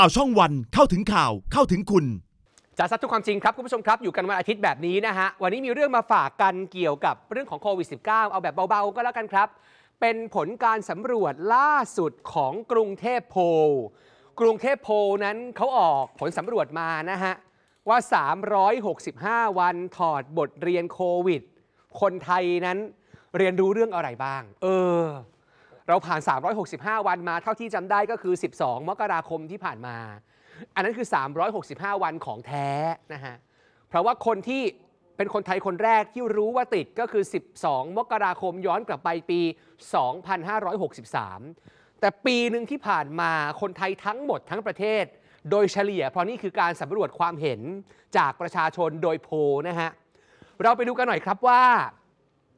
ข่าวช่องวันเข้าถึงข่าวเข้าถึงคุณ จาซัดทุกความจริงครับ คุณผู้ชมครับอยู่กันวันอาทิตย์แบบนี้นะฮะ วันนี้มีเรื่องมาฝากกันเกี่ยวกับเรื่องของโควิด -19 เอาแบบเบาๆ ก็แล้วกันครับ เป็นผลการสำรวจล่าสุดของกรุงเทพโพลกรุงเทพโพลนั้นเขาออกผลสำรวจมานะฮะ ว่า 365 วันถอดบทเรียนโควิด คนไทยนั้นเรียนรู้เรื่องอะไรบ้าง เออเราผ่าน 365 วันมา เท่าที่จำได้ก็คือ 12 มกราคมที่ผ่านมา อันนั้นคือ 365 วันของแท้นะฮะ เพราะว่าคนที่เป็นคนไทยคนแรกที่รู้ว่าติดก็คือ 12 มกราคมย้อนกลับไปปี 2563 แต่ปีหนึ่งที่ผ่านมาคนไทยทั้งหมดทั้งประเทศโดยเฉลี่ยเพราะนี่คือการสำรวจความเห็นจากประชาชนโดยโพนะฮะ เราไปดูกันหน่อยครับว่า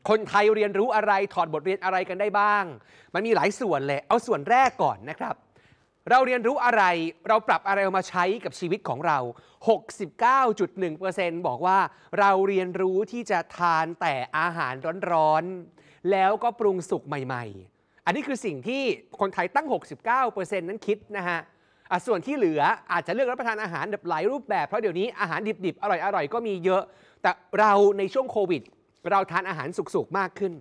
คนไทยเรียนรู้อะไรถอดบทเรียนอะไรกันได้บ้าง มันมีหลายส่วนเลยเอาส่วนแรกก่อนนะครับ เราเรียนรู้อะไรเราปรับอะไรมาใช้กับชีวิตของเรา 69.1%บอกว่าเราเรียนรู้ที่จะทานแต่อาหารร้อนๆแล้วก็ปรุงสุกใหม่ๆ อันนี้คือสิ่งที่คนไทยตั้ง 69%นั้นคิดนะฮะส่วนที่เหลืออาจจะเลือกรับประทานอาหารแบบหลายรูปแบบ เพราะเดี๋ยวนี้อาหารดิบๆอร่อยๆก็มีเยอะแต่เราในช่วงโควิดเราทานอาหารสุก ๆ มากขึ้น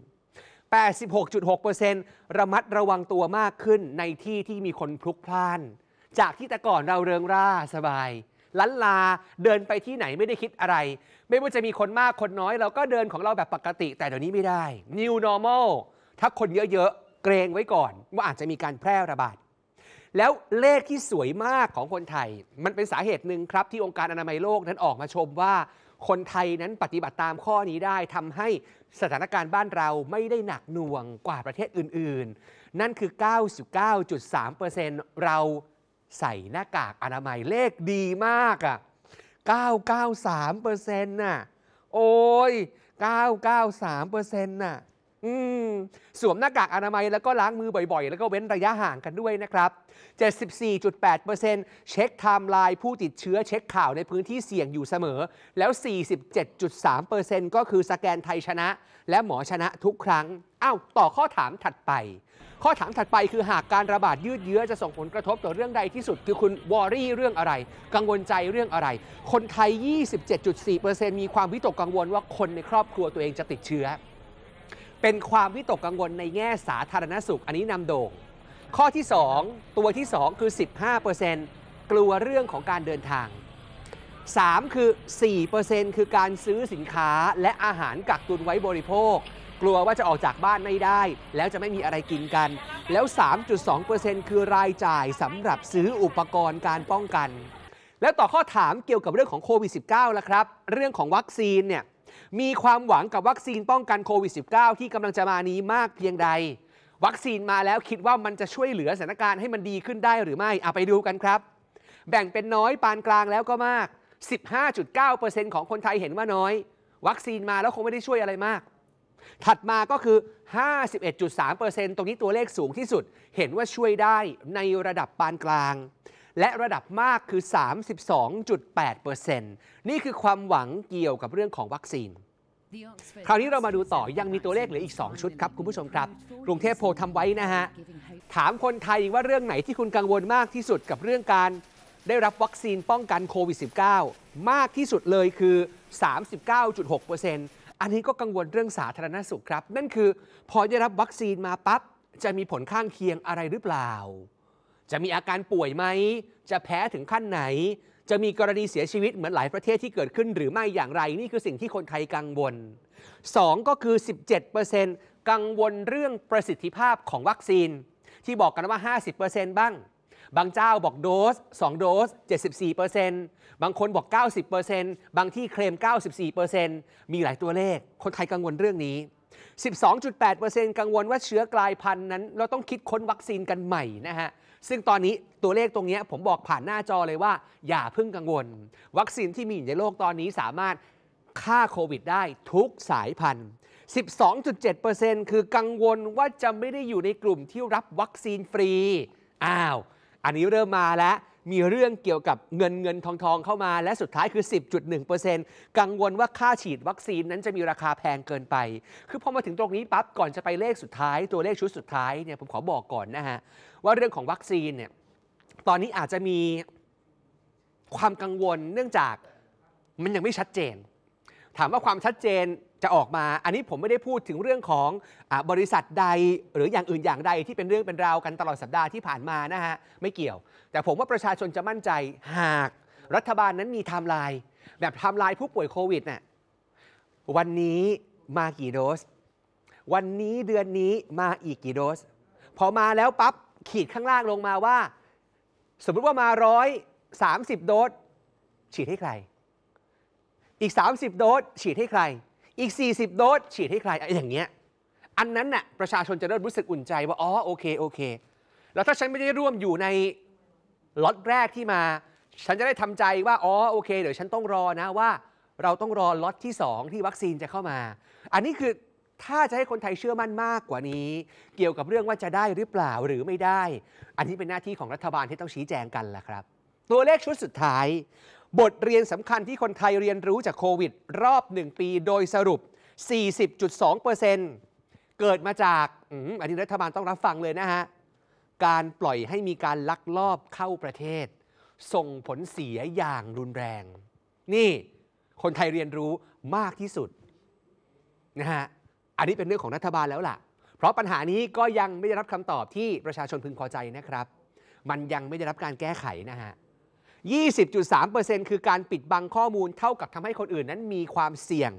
86.6%ระมัดระวังตัวมากขึ้นในที่ที่มีคนพลุกพล่าน จากที่แต่ก่อนเราเริงร่าสบาย ลันลาเดินไปที่ไหนไม่ได้คิดอะไร ไม่ว่าจะมีคนมากคนน้อย เราก็เดินของเราแบบปกติ แต่เดี๋ยวนี้ไม่ได้ New Normal ถ้าคนเยอะ ๆ เกรงไว้ก่อน ว่าอาจจะมีการแพร่ระบาด แล้วเลขที่สวยมากของคนไทย มันเป็นสาเหตุหนึ่งครับที่องค์การอนามัยโลกนั้นออกมาชมว่าคนไทยนั้นปฏิบัติตามข้อนี้ได้ทำให้สถานการณ์บ้านเราไม่ได้หนักหน่วงกว่าประเทศอื่นๆ นั่นคือ 99.3%เราใส่หน้ากากอนามัยเลขดีมากอ่ะ 993%น่ะ โอ้ย 993%น่ะอืม สวมหน้ากากอนามัยแล้วก็ล้างมือบ่อยๆ แล้วก็เว้นระยะห่างกันด้วยนะครับ 74.8%เช็คไทม์ไลน์ผู้ติดเชื้อ เช็คข่าวในพื้นที่เสี่ยงอยู่เสมอ แล้ว 47.3%ก็คือสแกนไทยชนะ และหมอชนะทุกครั้ง อ้าว ต่อข้อถามถัดไป ข้อถามถัดไปคือหากการระบาดยืดเยื้อจะส่งผลกระทบต่อเรื่องใดที่สุดคือคุณวอรี่เรื่องอะไร กังวลใจเรื่องอะไร คนไทย 27.4%มีความวิตกกังวลว่าคนในครอบครัวตัวเองจะติดเชื้อเป็นความวิตกกังวลในแง่สาธารณสุขอันนี้นำโด่งข้อที่ 2 ตัวที่ 2 คือ 15%กลัวเรื่องของการเดินทาง 3 คือ 4%คือการซื้อสินค้าและอาหารกักตุนไว้บริโภค กลัวว่าจะออกจากบ้านไม่ได้ แล้วจะไม่มีอะไรกินกัน แล้ว 3.2%คือรายจ่ายสำหรับซื้ออุปกรณ์การป้องกัน แล้วต่อข้อถามเกี่ยวกับเรื่องของโควิด -19 แล้วครับ เรื่องของวัคซีนเนี่ยมีความหวังกับวัคซีนป้องกันโควิด -19 ที่กำลังจะมานี้มากเพียงใด วัคซีนมาแล้วคิดว่ามันจะช่วยเหลือสถานการณ์ให้มันดีขึ้นได้หรือไม่เอาไปดูกันครับ แบ่งเป็นน้อยปานกลางแล้วก็มาก 15.9%ของคนไทยเห็นว่าน้อย วัคซีนมาแล้วคงไม่ได้ช่วยอะไรมาก ถัดมาก็คือ 51.3%ตรงนี้ตัวเลขสูงที่สุด เห็นว่าช่วยได้ในระดับปานกลางและระดับมากคือ 32.8%นี่คือความหวังเกี่ยวกับเรื่องของวัคซีน คราวนี้เรามาดูต่อยังมีตัวเลขเหลืออีก 2 ชุดครับคุณผู้ชมครับ กรุงเทพโพทำไว้นะฮะ ถามคนไทยว่าเรื่องไหนที่คุณกังวลมากที่สุดกับเรื่องการได้รับวัคซีนป้องกันโควิด -19 มากที่สุดเลยคือ 39.6%อันนี้ก็กังวลเรื่องสาธารณสุขครับ นั่นคือ พอได้รับวัคซีนมาปั๊บจะมีผลข้างเคียงอะไรหรือเปล่าจะมีอาการป่วยไหม จะแพ้ถึงขั้นไหน จะมีกรณีเสียชีวิตเหมือนหลายประเทศที่เกิดขึ้นหรือไม่อย่างไรนี่คือสิ่งที่คนไทยกังวล 2 ก็คือ 17%กังวลเรื่องประสิทธิภาพของวัคซีน ที่บอกกันว่า 50%บ้าง บางเจ้าบอกโดส 2 โดส 74%บางคนบอก 90%บางที่เคลม 94%มีหลายตัวเลข คนไทยกังวลเรื่องนี้ 12.8%กังวลว่าเชื้อกลายพันธุ์นั้น เราต้องคิดค้นวัคซีนกันใหม่นะฮะซึ่งตอนนี้ตัวเลขตรงนี้ผมบอกผ่านหน้าจอเลยว่า อย่าเพิ่งกังวล วัคซีนที่มีอยู่ในโลกตอนนี้สามารถฆ่าโควิดได้ทุกสายพันธุ์ 12.7%คือกังวลว่าจะไม่ได้อยู่ในกลุ่มที่รับวัคซีนฟรี อ้าว อันนี้เริ่มมาแล้วมีเรื่องเกี่ยวกับเงินเงินทองทองเข้ามาและสุดท้ายคือ 10.1%กังวลว่าค่าฉีดวัคซีนนั้นจะมีราคาแพงเกินไป คือพอมาถึงตรงนี้ปั๊บ ก่อนจะไปเลขสุดท้าย ตัวเลขชุดสุดท้ายเนี่ยผมขอบอกก่อนนะฮะว่าเรื่องของวัคซีนเนี่ยตอนนี้อาจจะมีความกังวลเนื่องจากมันยังไม่ชัดเจนถามว่าความชัดเจนจะออกมา อันนี้ผมไม่ได้พูดถึงเรื่องของอบริษัทใดหรืออย่างอื่นอย่างใดที่เป็นเรื่องเป็นราวกันตลอดสัปดาห์ที่ผ่านมานะฮะไม่เกี่ยว แต่ผมว่าประชาชนจะมั่นใจหากรัฐบาลนั้นมีไทม์ไลน์แบบไทม์ไลน์ผู้ป่วยโควิดน่ยวันนี้มากี่โดสวันนี้เดือนนี้มาอีกกี่โดสพอมาแล้วปั๊บ ขีดข้างล่างลงมาว่า สมมติว่ามาร้อยสามสิบโดสฉีดให้ใครอีก 30 โดสฉีดให้ใครอีก 40 โดสฉีดให้ใครอย่างเงี้ยอันนั้นน่ะประชาชนจะเริ่มรู้สึกอุ่นใจว่า อ๋อ โอเคโอเคแล้วถ้าฉันไม่ได้ร่วมอยู่ในล็อตแรกที่มา ฉันจะได้ทำใจว่า อ๋อ โอเค เดี๋ยวฉันต้องรอนะว่าเราต้องรอล็อตที่ 2 ที่วัคซีนจะเข้ามา อันนี้คือถ้าจะให้คนไทยเชื่อมั่นมากกว่านี้ เกี่ยวกับเรื่องว่าจะได้หรือเปล่าหรือไม่ได้ อันนี้เป็นหน้าที่ของรัฐบาลที่ต้องชี้แจงกันล่ะครับ ตัวเลขชุดสุดท้ายบทเรียนสำคัญที่คนไทยเรียนรู้จากโควิด รอบ 1 ปีโดยสรุป 40.2%เกิดมาจากอันนี้รัฐบาลต้องรับฟังเลยนะฮะ การปล่อยให้มีการลักลอบเข้าประเทศ ส่งผลเสียอย่างรุนแรง นี่คนไทยเรียนรู้มากที่สุดนะฮะ อันนี้เป็นเรื่องของรัฐบาลแล้วล่ะ เพราะปัญหานี้ก็ยังไม่ได้รับคำตอบที่ประชาชนพึงพอใจนะครับ มันยังไม่ได้รับการแก้ไขนะฮะ20.3%คือการปิดบังข้อมูลเท่ากับทำให้คนอื่นนั้นมีความเสี่ยง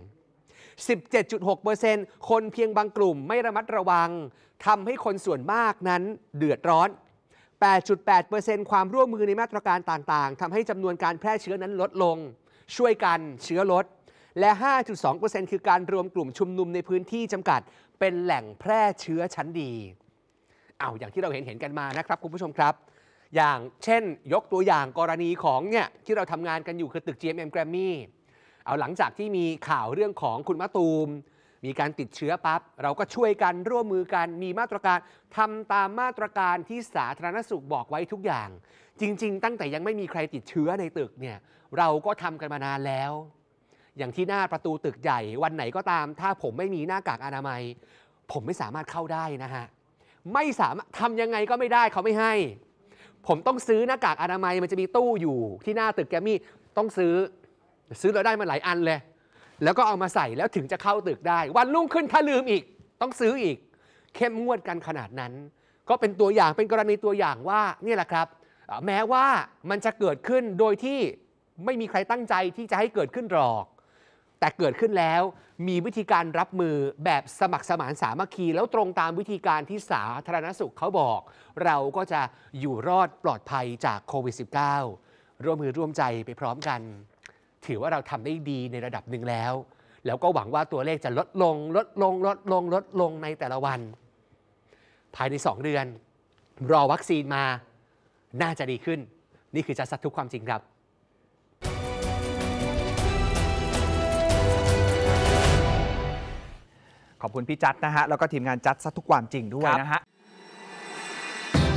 17.6%คนเพียงบางกลุ่มไม่ระมัดระวังทำให้คนส่วนมากนั้นเดือดร้อน 8.8%ความร่วมมือในมาตรการต่างๆทำให้จำนวนการแพร่เชื้อนั้นลดลง ช่วยกันเชื้อลด และ 5.2%คือการรวมกลุ่มชุมนุมในพื้นที่จำกัดเป็นแหล่งแพร่เชื้อชั้นดี เอาอย่างที่เราเห็นเห็นกันมานะครับ คุณผู้ชมครับอย่างเช่น ยกตัวอย่างกรณีของเนี่ยที่เราทำงานกันอยู่คือตึก GMM Grammy เอาหลังจากที่มีข่าวเรื่องของคุณมะตูม มีการติดเชื้อปับ๊บเราก็ช่วยกันร่วมมือกันมีมาตรการทำตามมาตรการที่สาธารณสุขบอกไว้ทุกอย่าง จริง ๆ ตั้งแต่ยังไม่มีใครติดเชื้อในตึกเนี่ยเราก็ทำกันมานานแล้ว อย่างที่หน้าประตูตึกใหญ่ วันไหนก็ตาม ถ้าผมไม่มีหน้ากากอนามัย ผมไม่สามารถเข้าได้นะฮะไม่สามารถทำยังไงก็ไม่ได้เขาไม่ให้ผมต้องซื้อหน้ากากอนามัยมันจะมีตู้อยู่ที่หน้าตึกแกมมี่ต้องซื้อซื้อแล้วได้มาหลายอันเลย แล้วก็เอามาใส่แล้วถึงจะเข้าตึกได้ วันรุ่งขึ้นถ้าลืมอีก ต้องซื้ออีก เข้มงวดกันขนาดนั้น ก็เป็นตัวอย่างเป็นกรณีตัวอย่างว่านี่แหละครับ แม้ว่ามันจะเกิดขึ้นโดยที่ไม่มีใครตั้งใจที่จะให้เกิดขึ้นหรอกแต่เกิดขึ้นแล้วมีวิธีการรับมือแบบสมัครสมานสามัคคี แล้วตรงตามวิธีการที่สาธารณสุขเขาบอกเราก็จะอยู่รอดปลอดภัยจากโควิด -19 ร่วมมือร่วมใจไปพร้อมกัน ถือว่าเราทำได้ดีในระดับหนึ่งแล้ว แล้วก็หวังว่าตัวเลขจะลดลงลดลงลดลงลดลงในแต่ละวัน ภายใน2เดือน รอวัคซีนมาน่าจะดีขึ้น นี่คือจะสัตทุกความจริงครับขอบคุณพี่จัดนะฮะแล้วก็ทีมงานจัดซะทุกความจริงด้วยนะฮะ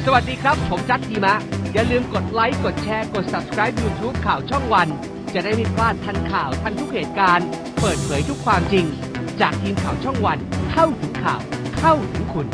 สวัสดีครับผมจัดดีมะอย่าลืมกดไลค์กดแชร์กด subscribe YouTube ข่าวช่องวัน จะได้ไม่พลาดทันข่าวทันทุกเหตุการณ์เปิดเผยทุกความจริง จากทีมข่าวช่องวันเข้าถึงข่าวเข้าถึงคุณ